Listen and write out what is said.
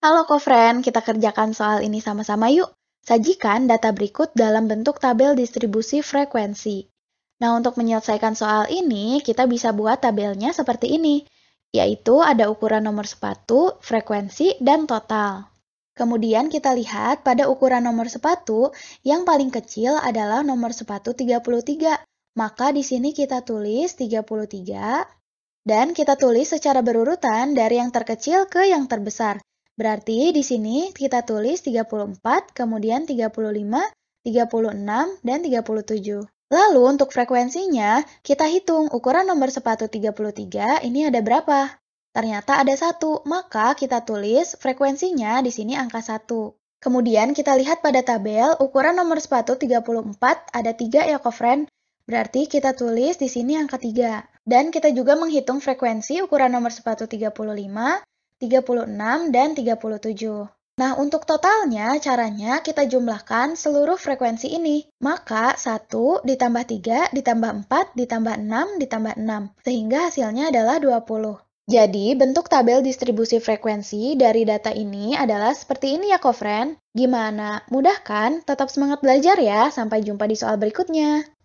Halo kofren, kita kerjakan soal ini sama-sama yuk. Sajikan data berikut dalam bentuk tabel distribusi frekuensi. Nah, untuk menyelesaikan soal ini, kita bisa buat tabelnya seperti ini, yaitu ada ukuran nomor sepatu, frekuensi, dan total. Kemudian kita lihat pada ukuran nomor sepatu, yang paling kecil adalah nomor sepatu 33. Maka di sini kita tulis 33, dan kita tulis secara berurutan dari yang terkecil ke yang terbesar. Berarti di sini kita tulis 34, kemudian 35, 36, dan 37. Lalu untuk frekuensinya, kita hitung ukuran nomor sepatu 33 ini ada berapa? Ternyata ada satu, maka kita tulis frekuensinya di sini angka 1. Kemudian kita lihat pada tabel, ukuran nomor sepatu 34 ada 3 ya kofren, berarti kita tulis di sini angka 3. Dan kita juga menghitung frekuensi ukuran nomor sepatu 35, 36, dan 37. Nah, untuk totalnya, caranya kita jumlahkan seluruh frekuensi ini. Maka 1 ditambah 3 ditambah 4 ditambah 6 ditambah 6, sehingga hasilnya adalah 20. Jadi, bentuk tabel distribusi frekuensi dari data ini adalah seperti ini ya, Kofren. Gimana? Mudah kan? Tetap semangat belajar ya. Sampai jumpa di soal berikutnya.